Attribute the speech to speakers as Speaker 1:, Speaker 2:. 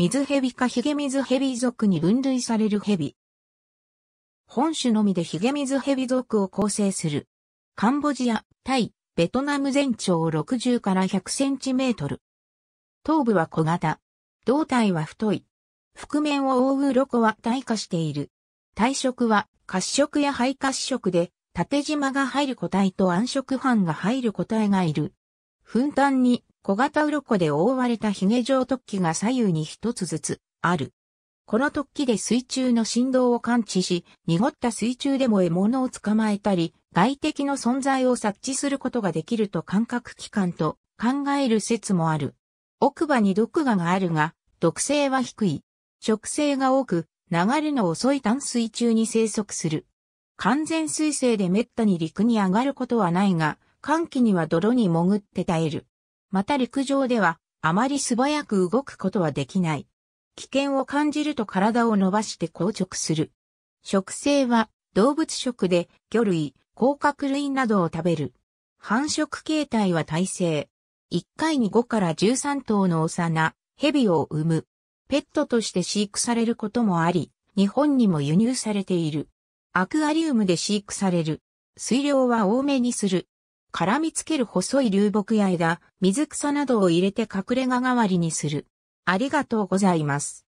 Speaker 1: 水蛇かヒゲ水蛇属に分類される蛇。本種のみでヒゲ水蛇属を構成する。カンボジア、タイ、ベトナム全長60から100センチメートル。頭部は小型。胴体は太い。覆面を覆う鱗は退化している。体色は褐色や灰褐色で、縦縞が入る個体と暗色斑が入る個体がいる。ふんだんに小型鱗で覆われた髭状突起が左右に一つずつある。この突起で水中の振動を感知し、濁った水中でも獲物を捕まえたり、外敵の存在を察知することができると感覚器官と考える説もある。奥歯に毒牙があるが、毒性は低い。植性が多く、流れの遅い淡水中に生息する。完全水性で滅多に陸に上がることはないが、寒気には泥に潜って耐える。また陸上では、あまり素早く動くことはできない。危険を感じると体を伸ばして硬直する。食性は動物食で魚類、甲殻類などを食べる。繁殖形態は耐性。1回に5から13頭の幼、蛇を産む。ペットとして飼育されることもあり、日本にも輸入されている。アクアリウムで飼育される。水量は多めにする。絡みつける細い流木や枝、水草などを入れて隠れ家代わりにする。ありがとうございます。